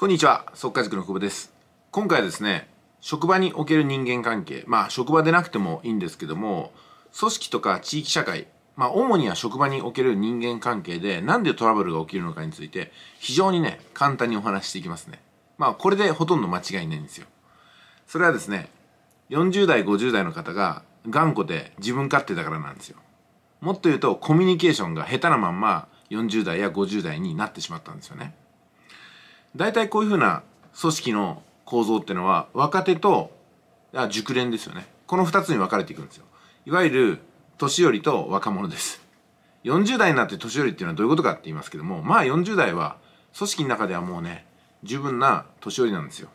こんにちは、速稼塾の久保です。今回はですね、職場における人間関係、まあ職場でなくてもいいんですけども、組織とか地域社会、まあ主には職場における人間関係でなんでトラブルが起きるのかについて非常にね、簡単にお話していきますね。まあこれでほとんど間違いないんですよ。それはですね、40代、50代の方が頑固で自分勝手だからなんですよ。もっと言うとコミュニケーションが下手なまんま40代や50代になってしまったんですよね。大体こういうふうな組織の構造っていうのは若手とあ熟練ですよねこの2つに分かれていくんですよいわゆる年寄りと若者です40代になって年寄りっていうのはどういうことかって言いますけどもまあ40代は組織の中ではもうね十分な年寄りなんですよ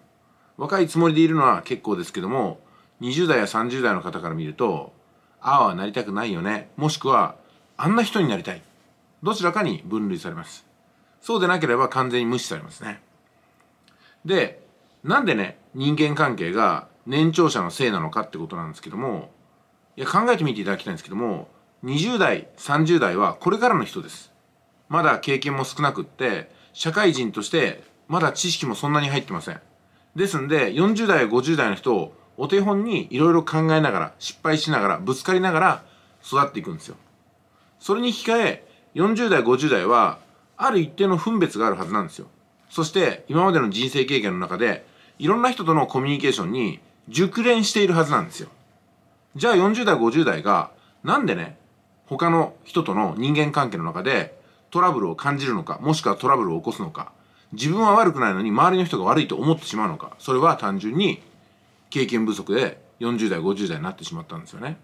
若いつもりでいるのは結構ですけども20代や30代の方から見るとああはなりたくないよねもしくはあんな人になりたいどちらかに分類されますそうでなければ完全に無視されますねでなんでね人間関係が年長者のせいなのかってことなんですけどもいや考えてみていただきたいんですけども20代30代はこれからの人ですまだ経験も少なくって社会人としてまだ知識もそんなに入ってませんですんで40代50代の人をお手本にいろいろ考えながら失敗しながらぶつかりながら育っていくんですよそれに引き換え40代50代はある一定の分別があるはずなんですよそして今までの人生経験の中でいろんな人とのコミュニケーションに熟練しているはずなんですよ。じゃあ40代50代がなんでね他の人との人間関係の中でトラブルを感じるのかもしくはトラブルを起こすのか自分は悪くないのに周りの人が悪いと思ってしまうのかそれは単純に経験不足で40代50代になってしまったんですよね。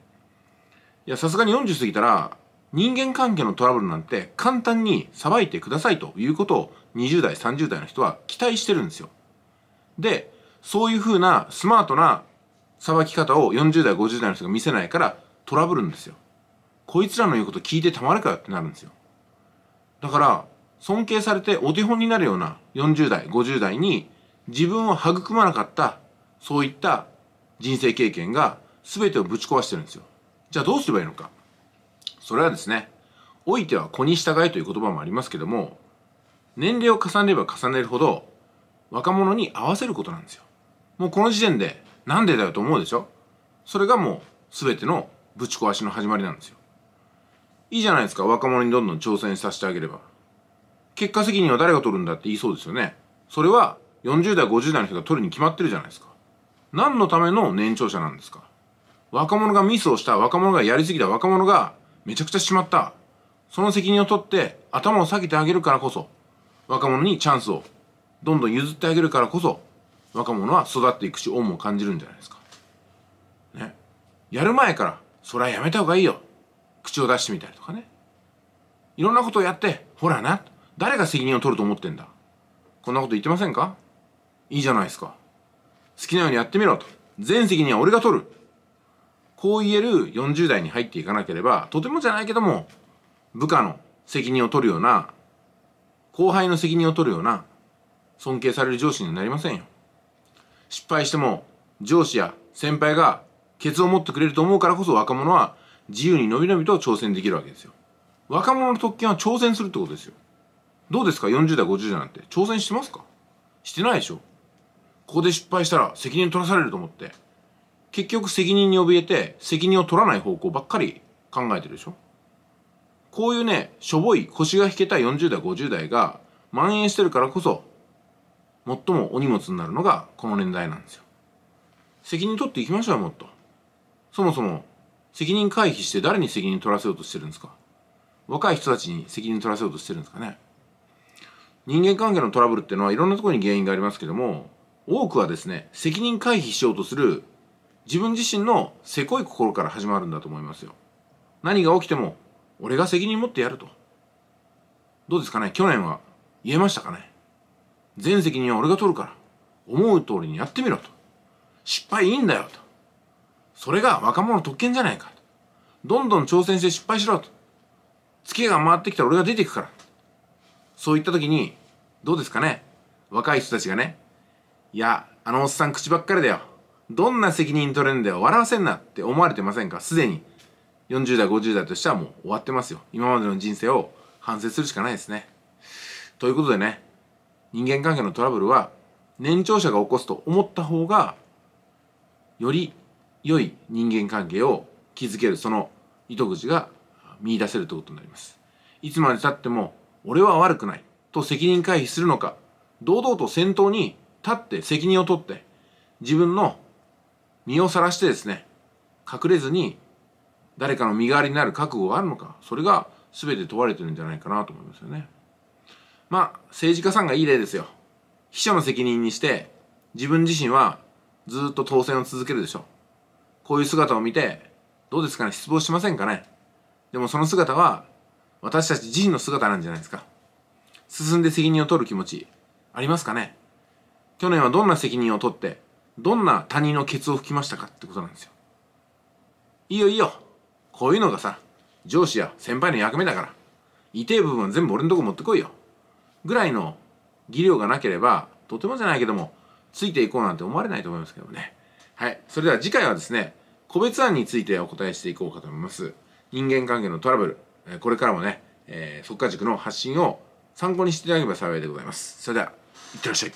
いやさすがに40過ぎたら人間関係のトラブルなんて簡単に裁いてくださいということを20代30代の人は期待してるんですよでそういうふうなスマートなさばき方を40代50代の人が見せないからトラブルんですよこいつらの言うこと聞いてたまるかってなるんですよだから尊敬されてお手本になるような40代50代に自分を育まなかったそういった人生経験が全てをぶち壊してるんですよじゃあどうすればいいのかそれはですね老いては子に従いという言葉もありますけども年齢を重ねれば重ねるほど若者に合わせることなんですよもうこの時点でなんでだよと思うでしょそれがもう全てのぶち壊しの始まりなんですよいいじゃないですか若者にどんどん挑戦させてあげれば結果責任は誰が取るんだって言いそうですよねそれは40代50代の人が取るに決まってるじゃないですか何のための年長者なんですか若者がミスをした若者がやりすぎた若者がめちゃくちゃしまった。その責任を取って頭を下げてあげるからこそ、若者にチャンスをどんどん譲ってあげるからこそ、若者は育っていくし、恩も感じるんじゃないですか。ね。やる前から、それはやめた方がいいよ。口を出してみたりとかね。いろんなことをやって、ほらな、誰が責任を取ると思ってんだ。こんなこと言ってませんかいいじゃないですか。好きなようにやってみろと。全責任は俺が取る。こう言える40代に入っていかなければとてもじゃないけども部下の責任を取るような後輩の責任を取るような尊敬される上司にはなりませんよ失敗しても上司や先輩がケツを持ってくれると思うからこそ若者は自由にのびのびと挑戦できるわけですよ若者の特権は挑戦するってことですよどうですか40代50代なんて挑戦してますかしてないでしょここで失敗したら責任取らされると思って結局責任に怯えて責任を取らない方向ばっかり考えてるでしょこういうね、しょぼい腰が引けた40代、50代が蔓延してるからこそ、最もお荷物になるのがこの年代なんですよ。責任取っていきましょうよ、もっと。そもそも、責任回避して誰に責任取らせようとしてるんですか若い人たちに責任取らせようとしてるんですかね人間関係のトラブルっていうのはいろんなところに原因がありますけども、多くはですね、責任回避しようとする自分自身のせこい心から始まるんだと思いますよ何が起きても俺が責任持ってやるとどうですかね去年は言えましたかね全責任は俺が取るから思う通りにやってみろと失敗いいんだよとそれが若者の特権じゃないかとどんどん挑戦して失敗しろと月が回ってきたら俺が出ていくからそういった時にどうですかね若い人たちがねいやあのおっさん口ばっかりだよどんな責任取れんだよ笑わせんなって思われてませんかすでに40代50代としてはもう終わってますよ今までの人生を反省するしかないですねということでね人間関係のトラブルは年長者が起こすと思った方がより良い人間関係を築けるその糸口が見出せるということになりますいつまでたっても俺は悪くないと責任回避するのか堂々と先頭に立って責任を取って自分の身をさらしてですね隠れずに誰かの身代わりになる覚悟があるのかそれが全て問われてるんじゃないかなと思いますよねまあ政治家さんがいい例ですよ秘書の責任にして自分自身はずっと当選を続けるでしょこういう姿を見てどうですかね失望しませんかねでもその姿は私たち自身の姿なんじゃないですか進んで責任を取る気持ちありますかね去年はどんな責任を取ってどんな他人のケツを吹きましたかってことなんですよ。いいよいいよ。こういうのがさ、上司や先輩の役目だから、痛い部分は全部俺のとこ持ってこいよ。ぐらいの技量がなければ、とてもじゃないけども、ついていこうなんて思われないと思いますけどね。はい。それでは次回はですね、個別案についてお答えしていこうかと思います。人間関係のトラブル、これからもね、えー、速稼塾の発信を参考にしていただければ幸いでございます。それでは、いってらっしゃい。